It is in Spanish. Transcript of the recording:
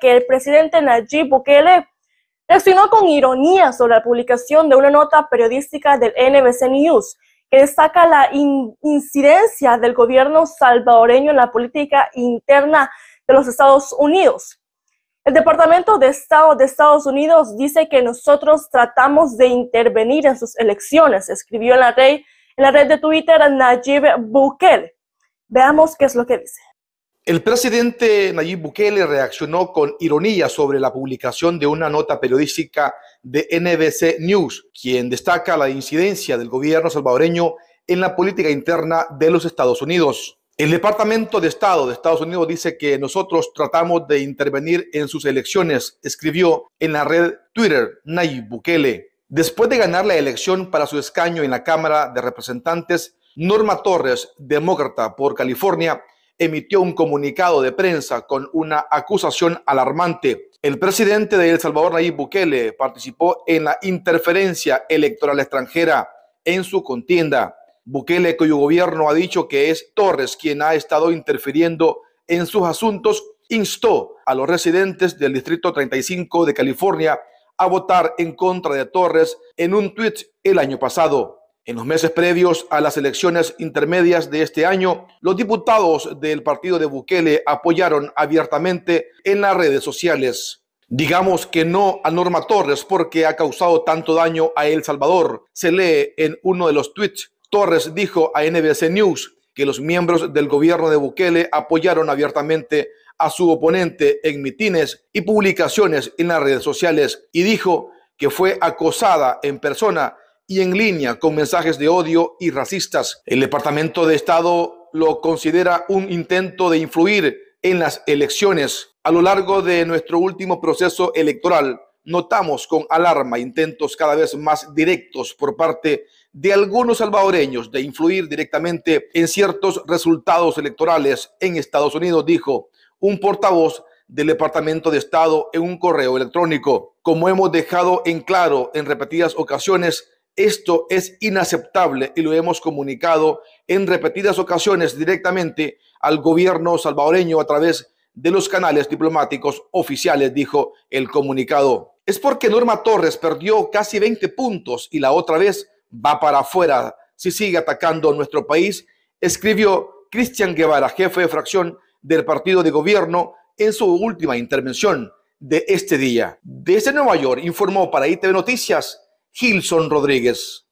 que el presidente Nayib Bukele reaccionó con ironía sobre la publicación de una nota periodística del NBC News que destaca la incidencia del gobierno salvadoreño en la política interna de los Estados Unidos. El Departamento de Estado de Estados Unidos dice que nosotros tratamos de intervenir en sus elecciones, escribió en la red, en la red de Twitter Nayib Bukele. Veamos qué es lo que dice. El presidente Nayib Bukele reaccionó con ironía sobre la publicación de una nota periodística de NBC News, quien destaca la incidencia del gobierno salvadoreño en la política interna de los Estados Unidos. El Departamento de Estado de Estados Unidos dice que nosotros tratamos de intervenir en sus elecciones, escribió en la red Twitter Nayib Bukele. Después de ganar la elección para su escaño en la Cámara de Representantes, Norma Torres, demócrata por California, emitió un comunicado de prensa con una acusación alarmante. El presidente de El Salvador, Nayib Bukele, participó en la interferencia electoral extranjera en su contienda. Bukele, cuyo gobierno ha dicho que es Torres quien ha estado interfiriendo en sus asuntos, instó a los residentes del Distrito 35 de California a votar en contra de Torres en un tuit el año pasado. En los meses previos a las elecciones intermedias de este año, los diputados del partido de Bukele apoyaron abiertamente en las redes sociales. Digamos que no a Norma Torres porque ha causado tanto daño a El Salvador. Se lee en uno de los tweets. Torres dijo a NBC News que los miembros del gobierno de Bukele apoyaron abiertamente a su oponente en mitines y publicaciones en las redes sociales y dijo que fue acosada en persona y en línea con mensajes de odio y racistas. El Departamento de Estado lo considera un intento de influir en las elecciones. A lo largo de nuestro último proceso electoral, notamos con alarma intentos cada vez más directos por parte de algunos salvadoreños de influir directamente en ciertos resultados electorales en Estados Unidos, dijo un portavoz del Departamento de Estado en un correo electrónico. Como hemos dejado en claro en repetidas ocasiones, esto es inaceptable y lo hemos comunicado en repetidas ocasiones directamente al gobierno salvadoreño a través de los canales diplomáticos oficiales, dijo el comunicado. Es porque Norma Torres perdió casi 20 puntos y la otra vez va para afuera si sigue atacando a nuestro país, escribió Cristian Guevara, jefe de fracción del partido de gobierno, en su última intervención de este día. Desde Nueva York informó para ITV Noticias Gilson Rodríguez.